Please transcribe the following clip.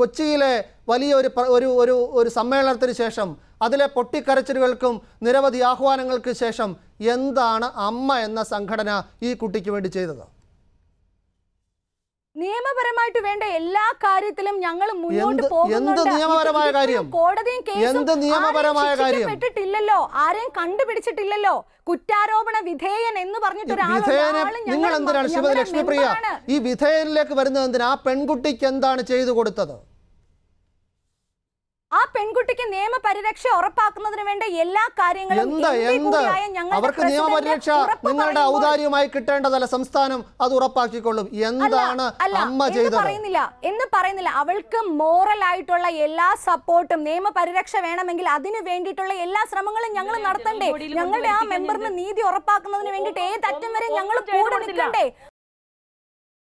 കൊച്ചിയിലെ വലിയ ഒരു ഒരു ഒരു ഒരു സമ്മേളനത്തിന് ശേഷം അതിലെ പൊട്ടിക്കരച്ചിലുകൾക്കും നിരവധി ആഹ്വാനങ്ങൾക്ക് ശേഷം എന്താണ് അമ്മ എന്ന സംഘടന ഈ കുട്ടിക്ക് വേണ്ടി ചെയ്തത് നിയമപരമായിട്ട് വേണ്ട എല്ലാ കാര്യത്തിലും ഞങ്ങൾ മുന്നോട്ട് പോകുന്നുണ്ട് കോടതിയും കേസും പെട്ടിട്ടില്ലല്ലോ ആരെയും കണ്ടുപിടിച്ചിട്ടില്ലല്ലോ കുറ്റാരോപണ വിധേയൻ എന്ന് പറഞ്ഞിട്ട് നിങ്ങൾ എന്തിനാണ് ശിവദ ലക്ഷ്മിപ്രിയ ഈ വിധേയനിലേക്ക് വരുന്നത് എന്തിനാ ആ പെൺകുട്ടിക്ക് എന്താണ് ചെയ്തു കൊടുത്തത് പെൺകുട്ടിക്ക് നിയമപരിരക്ഷ ഉറപ്പാക്കുന്നതിന് വേണ്ട എല്ലാ കാര്യങ്ങളും അവർക്ക് നിയമപരിരക്ഷ നിങ്ങളുടെ ഔദാര്യമായി കിട്ടേണ്ടതല്ല സംസ്ഥാനം അത് ഉറപ്പാക്കിക്കൊള്ളും എന്താണ് അമ്മ ചെയ്തത് പറയുന്നില്ല എന്ന് പറയുന്നില്ല അവൾക്ക് മോറൽ ആയിട്ടുള്ള എല്ലാ സപ്പോർട്ടും നിയമപരിരക്ഷ വേണമെങ്കിൽ അതിനു വേണ്ടിയിട്ടുള്ള എല്ലാ ശ്രമങ്ങളും ഞങ്ങൾ നടത്തണ്ടേ ഞങ്ങളുടെ ആ മെമ്പറിന് നീതി ഉറപ്പാക്കുന്നതിന് വേണ്ടിയിട്ട് ഏതറ്റം വരെ ഞങ്ങൾ കൂടെ നിൽക്കണ്ടേ